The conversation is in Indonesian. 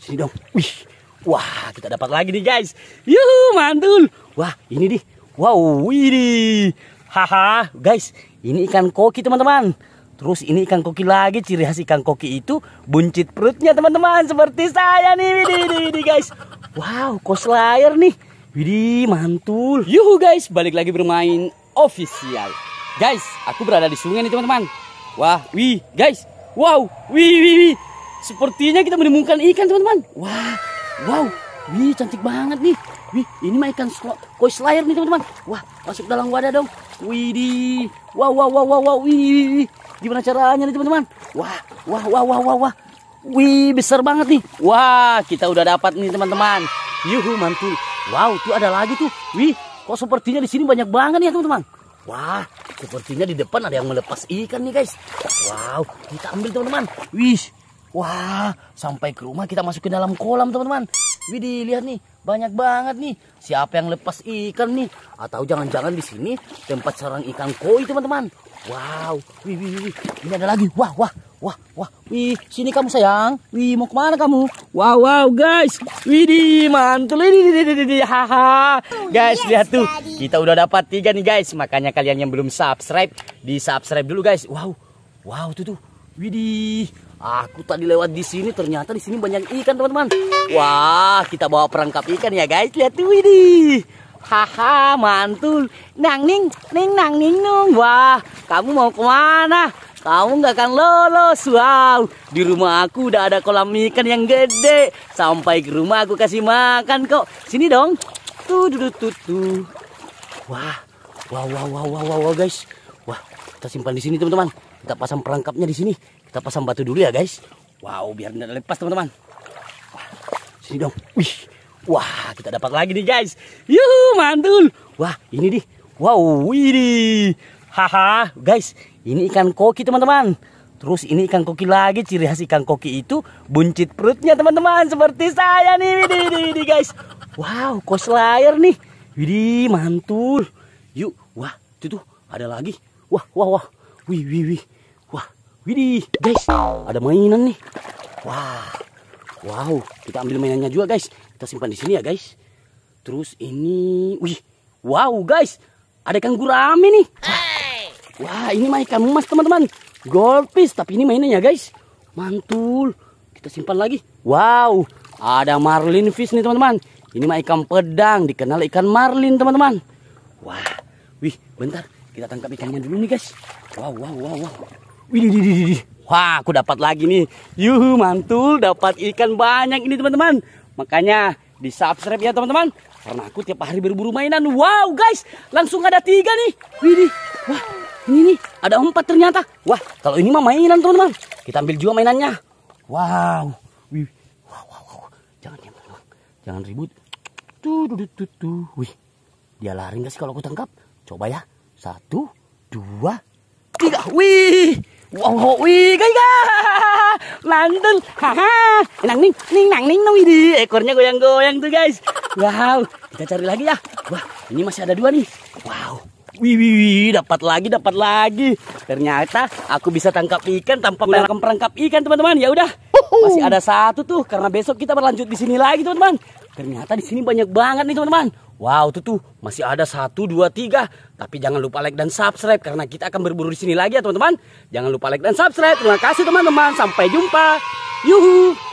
Sini dong. Wih. Wah, kita dapat lagi nih guys. Yuhu, mantul. Wah, ini nih. Wow, widi, Haha, guys, ini ikan koki teman-teman. Terus ini ikan koki lagi, ciri khas ikan koki itu buncit perutnya teman-teman. Seperti saya nih, widi widi, widi guys. Wow, koslayer nih. widi mantul. Yuhu guys, balik lagi bermain official. Guys, aku berada di sungai nih teman-teman. Wah, wih, guys. Wow, wih, wih, wih. Sepertinya kita menemukan ikan, teman-teman. Wah, wow. Wih, cantik banget nih. Wih, ini mah ikan koi slayer nih, teman-teman. Wah, masuk dalam wadah dong. Widih. Wow, wow, wow, wow, wow. Wih, gimana caranya nih, teman-teman? Wah, wah, wah, wah, wah, wah. Wih, besar banget nih. Wah, kita udah dapat nih, teman-teman. Yuhu, mantul. Wow, tuh ada lagi tuh. Wih, kok sepertinya di sini banyak banget ya, teman-teman. Wah, sepertinya di depan ada yang melepas ikan nih, guys. Wow, kita ambil, teman-teman. Wih, Wah, sampai ke rumah kita masukin dalam kolam, teman-teman. Widih, lihat nih, banyak banget nih. Siapa yang lepas ikan nih? Atau jangan-jangan di sini tempat sarang ikan koi, teman-teman. Wow, wih, wih, wih, ini ada lagi. Wah, wah, wah, wah. Wih, sini kamu sayang. Wih, mau kemana kamu? Wow, wow, guys. Widih, mantul. ini Haha. Oh, guys, yes, lihat tuh. Daddy. Kita udah dapat tiga nih, guys. Makanya kalian yang belum subscribe, di subscribe dulu, guys. Wow, wow, tuh tuh Widih, aku tadi lewat di sini ternyata di sini banyak ikan teman-teman. Wah, kita bawa perangkap ikan ya guys. Lihat tuh, widih. Haha, mantul. Nang ning, ning nang ning nung. Wah, kamu mau kemana? Kamu nggak akan lolos. Wow, di rumah aku udah ada kolam ikan yang gede. Sampai ke rumah aku kasih makan kok. Sini dong. Tuh, tuh, tuh, tuh. Wah, wow, wow, wow, wow, wow, wow guys. Wah, kita simpan di sini teman-teman. Kita pasang perangkapnya di sini. Kita pasang batu dulu ya, guys. Wow, biar tidak lepas, teman-teman. Sini dong. Wih. Wah, kita dapat lagi nih, guys. Yuhu, mantul. Wah, ini nih. Wow, Widi. Haha, guys. Ini ikan koki, teman-teman. Terus ini ikan koki lagi, ciri khas ikan koki itu buncit perutnya teman-teman. Seperti saya nih, Widi. ini, guys. Wow, kos layar nih. Widi, mantul. Yuk, wah, itu tuh ada lagi. Wah, wah, wah. Wih, wih, wih. Wah, widih, guys. Ada mainan nih. Wah. Wow, kita ambil mainannya juga, guys. Kita simpan di sini ya, guys. Terus ini, wih. Wow, guys. Ada ikan gurame nih. Wah, ini mah ikan emas, teman-teman. Goldfish, tapi ini mainannya, guys. Mantul. Kita simpan lagi. Wow, ada marlin fish nih, teman-teman. Ini mah ikan pedang, dikenal ikan marlin, teman-teman. Wah, wih, bentar kita tangkap ikannya dulu nih guys. Wow, wow, wow, wow. Widih, widih, widih. Wah, aku dapat lagi nih. Yuhu, mantul. Dapat ikan banyak ini teman-teman. Makanya di subscribe ya teman-teman. Karena aku tiap hari berburu mainan. Wow guys, langsung ada tiga nih. Widih, wah ini nih ada empat ternyata. Wah, kalau ini mah mainan teman-teman. Kita ambil juga mainannya. Wow. Wih. Wow, wow, wow. Jangan diam, teman. Jangan ribut. Tuh, tuh, tuh, tuh. Wih. Dia lari nggak sih kalau aku tangkap? Coba ya. Satu, dua, tiga. Wih, wow wow, wih, guys, guys. Mantul, haha. Nang ning, ning nang ning nong ini. Ekornya goyang-goyang tuh guys. Wow, kita cari lagi ya. Wah, ini masih ada dua nih. Wow. Wih, wih, wih, dapat lagi, dapat lagi. Ternyata aku bisa tangkap ikan tanpa perangkap ikan, teman-teman. Ya udah, masih ada satu tuh karena besok kita berlanjut di sini lagi, teman-teman. Ternyata di sini banyak banget nih, teman-teman. Wow, tuh tuh masih ada satu, dua, tiga. Tapi jangan lupa like dan subscribe karena kita akan berburu di sini lagi ya teman-teman. Jangan lupa like dan subscribe. Terima kasih teman-teman. Sampai jumpa. Yuhu.